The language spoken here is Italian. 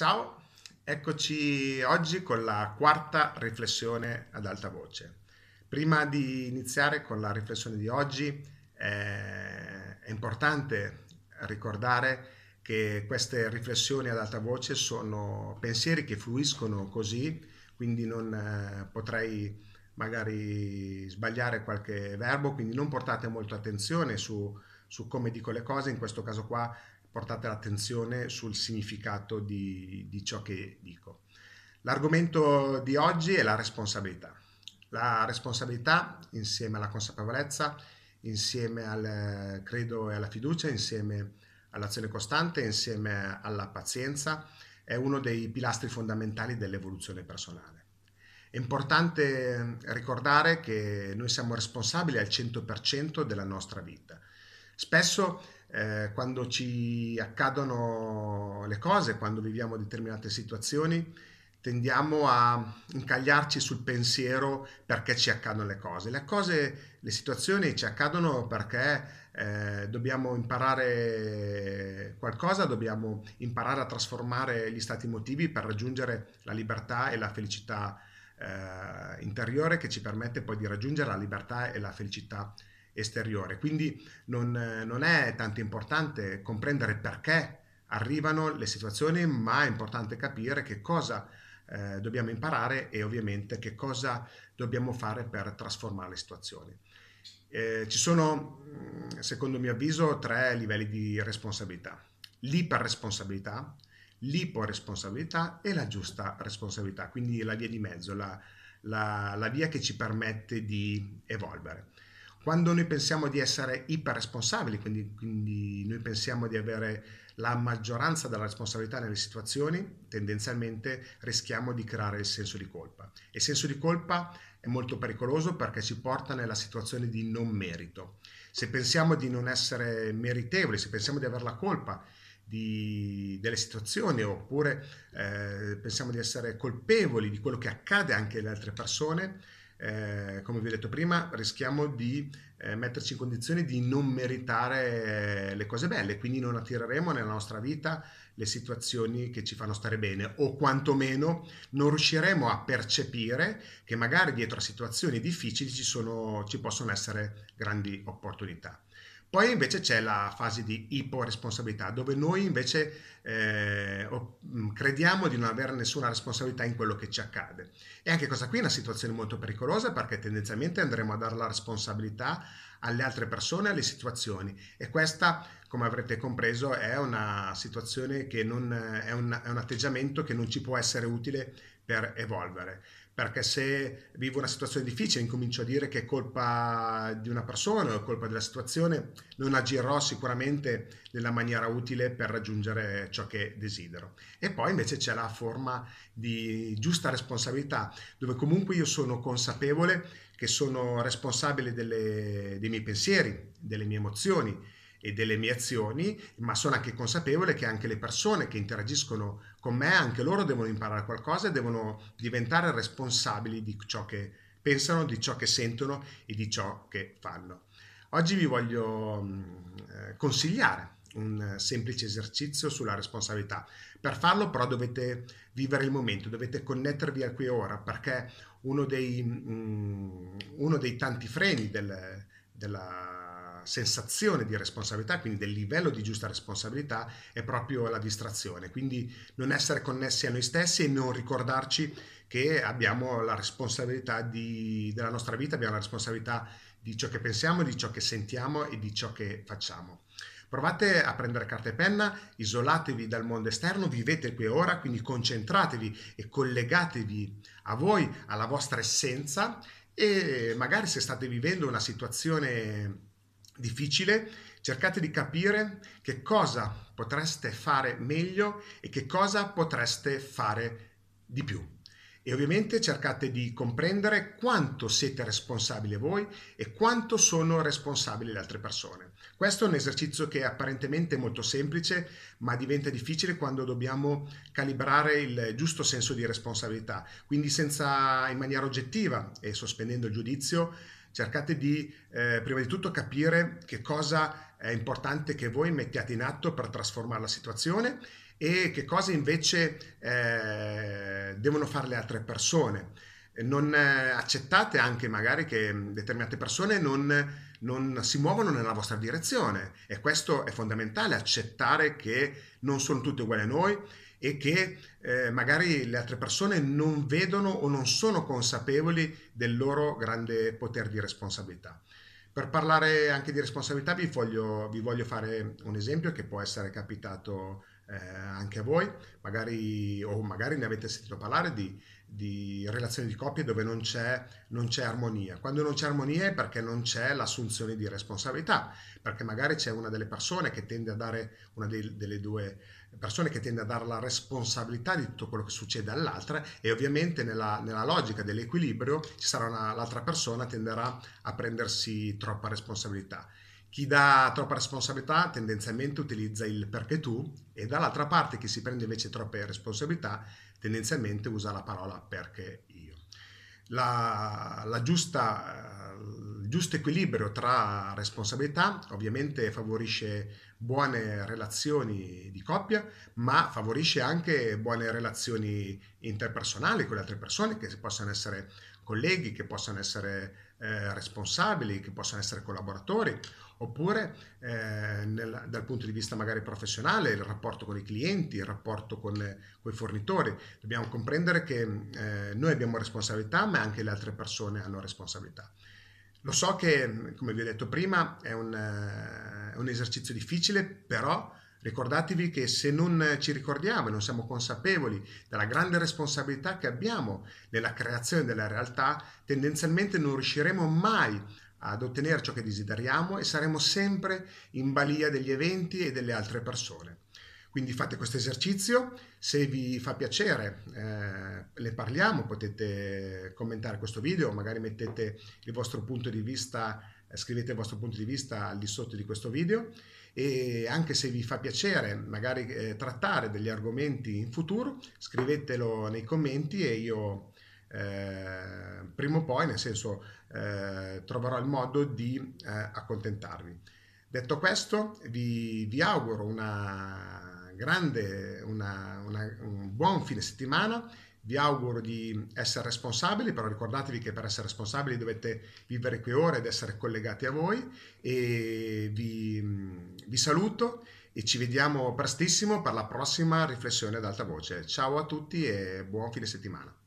Ciao, eccoci oggi con la quarta riflessione ad alta voce. Prima di iniziare con la riflessione di oggi eh, è importante ricordare che queste riflessioni ad alta voce sono pensieri che fluiscono così, quindi non eh, potrei magari sbagliare qualche verbo, quindi non portate molta attenzione su, su come dico le cose, in questo caso qua portate l'attenzione sul significato di, di ciò che dico. L'argomento di oggi è la responsabilità. La responsabilità insieme alla consapevolezza, insieme al credo e alla fiducia, insieme all'azione costante, insieme alla pazienza, è uno dei pilastri fondamentali dell'evoluzione personale. È importante ricordare che noi siamo responsabili al 100% della nostra vita. Spesso eh, quando ci accadono le cose, quando viviamo determinate situazioni, tendiamo a incagliarci sul pensiero perché ci accadono le cose. Le cose, le situazioni ci accadono perché eh, dobbiamo imparare qualcosa, dobbiamo imparare a trasformare gli stati emotivi per raggiungere la libertà e la felicità eh, interiore che ci permette poi di raggiungere la libertà e la felicità esteriore. Quindi non, non è tanto importante comprendere perché arrivano le situazioni, ma è importante capire che cosa eh, dobbiamo imparare e ovviamente che cosa dobbiamo fare per trasformare le situazioni. Eh, ci sono, mm, secondo mio avviso, tre livelli di responsabilità. L'iperresponsabilità, l'iporesponsabilità e la giusta responsabilità, quindi la via di mezzo, la, la, la via che ci permette di evolvere. Quando noi pensiamo di essere iperresponsabili, quindi, quindi noi pensiamo di avere la maggioranza della responsabilità nelle situazioni, tendenzialmente rischiamo di creare il senso di colpa. E il senso di colpa è molto pericoloso perché ci porta nella situazione di non merito. Se pensiamo di non essere meritevoli, se pensiamo di avere la colpa di, delle situazioni oppure eh, pensiamo di essere colpevoli di quello che accade anche alle altre persone, eh, come vi ho detto prima, rischiamo di eh, metterci in condizione di non meritare eh, le cose belle, quindi non attireremo nella nostra vita le situazioni che ci fanno stare bene o quantomeno non riusciremo a percepire che magari dietro a situazioni difficili ci, sono, ci possono essere grandi opportunità. Poi invece c'è la fase di iporesponsabilità, dove noi invece eh, mm, crediamo di non avere nessuna responsabilità in quello che ci accade. E anche questa qui è una situazione molto pericolosa perché tendenzialmente andremo a dare la responsabilità alle altre persone, alle situazioni. E questa, come avrete compreso, è una situazione che non è un, è un atteggiamento che non ci può essere utile per evolvere perché se vivo una situazione difficile e incomincio a dire che è colpa di una persona o è colpa della situazione, non agirò sicuramente nella maniera utile per raggiungere ciò che desidero. E poi invece c'è la forma di giusta responsabilità, dove comunque io sono consapevole che sono responsabile delle, dei miei pensieri, delle mie emozioni, e delle mie azioni, ma sono anche consapevole che anche le persone che interagiscono con me, anche loro devono imparare qualcosa e devono diventare responsabili di ciò che pensano, di ciò che sentono e di ciò che fanno. Oggi vi voglio mm, eh, consigliare un semplice esercizio sulla responsabilità. Per farlo però dovete vivere il momento, dovete connettervi al qui e ora, perché uno dei, mm, uno dei tanti freni del, della sensazione di responsabilità, quindi del livello di giusta responsabilità, è proprio la distrazione. Quindi non essere connessi a noi stessi e non ricordarci che abbiamo la responsabilità di, della nostra vita, abbiamo la responsabilità di ciò che pensiamo, di ciò che sentiamo e di ciò che facciamo. Provate a prendere carta e penna, isolatevi dal mondo esterno, vivete qui e ora, quindi concentratevi e collegatevi a voi, alla vostra essenza e magari se state vivendo una situazione difficile, cercate di capire che cosa potreste fare meglio e che cosa potreste fare di più. E ovviamente cercate di comprendere quanto siete responsabili voi e quanto sono responsabili le altre persone. Questo è un esercizio che è apparentemente molto semplice, ma diventa difficile quando dobbiamo calibrare il giusto senso di responsabilità. Quindi senza, in maniera oggettiva e sospendendo il giudizio, cercate di eh, prima di tutto capire che cosa è importante che voi mettiate in atto per trasformare la situazione e che cosa invece eh, devono fare le altre persone. Non eh, accettate anche magari che determinate persone non, non si muovono nella vostra direzione e questo è fondamentale, accettare che non sono tutti uguali a noi e che eh, magari le altre persone non vedono o non sono consapevoli del loro grande potere di responsabilità. Per parlare anche di responsabilità vi voglio, vi voglio fare un esempio che può essere capitato eh, anche voi, magari, o magari ne avete sentito parlare di, di relazioni di coppie dove non c'è, non c'è armonia. Quando non c'è armonia è perché non c'è l'assunzione di responsabilità, perché magari c'è una delle persone che tende a dare, una dei, delle due persone che tende a dare la responsabilità di tutto quello che succede all'altra e ovviamente nella, nella logica dell'equilibrio ci sarà una, l'altra persona tenderà a prendersi troppa responsabilità. Chi dà troppa responsabilità tendenzialmente utilizza il perché tu e dall'altra parte chi si prende invece troppe responsabilità tendenzialmente usa la parola perché io. La, la giusta, eh, il giusto equilibrio tra responsabilità ovviamente favorisce buone relazioni di coppia, ma favorisce anche buone relazioni interpersonali con le altre persone che possono essere colleghi, che possono essere eh, responsabili, che possono essere collaboratori, oppure eh, nel, dal punto di vista magari professionale, il rapporto con i clienti, il rapporto con, le, con i fornitori. Dobbiamo comprendere che eh, noi abbiamo responsabilità, ma anche le altre persone hanno responsabilità. Lo so che, come vi ho detto prima, è un, eh, è un esercizio difficile, però Ricordatevi che se non ci ricordiamo e non siamo consapevoli della grande responsabilità che abbiamo nella creazione della realtà, tendenzialmente non riusciremo mai ad ottenere ciò che desideriamo e saremo sempre in balia degli eventi e delle altre persone. Quindi fate questo esercizio, se vi fa piacere eh, ne parliamo, potete commentare questo video, magari mettete il vostro punto di vista eh, scrivete il vostro punto di vista al di sotto di questo video e anche se vi fa piacere magari eh, trattare degli argomenti in futuro scrivetelo nei commenti e io eh, prima o poi nel senso eh, troverò il modo di eh, accontentarvi detto questo vi, vi auguro una grande una, una, un buon fine settimana vi auguro di essere responsabili, però ricordatevi che per essere responsabili dovete vivere qui ora ed essere collegati a voi. E vi, vi saluto e ci vediamo prestissimo per la prossima riflessione ad alta voce. Ciao a tutti e buon fine settimana.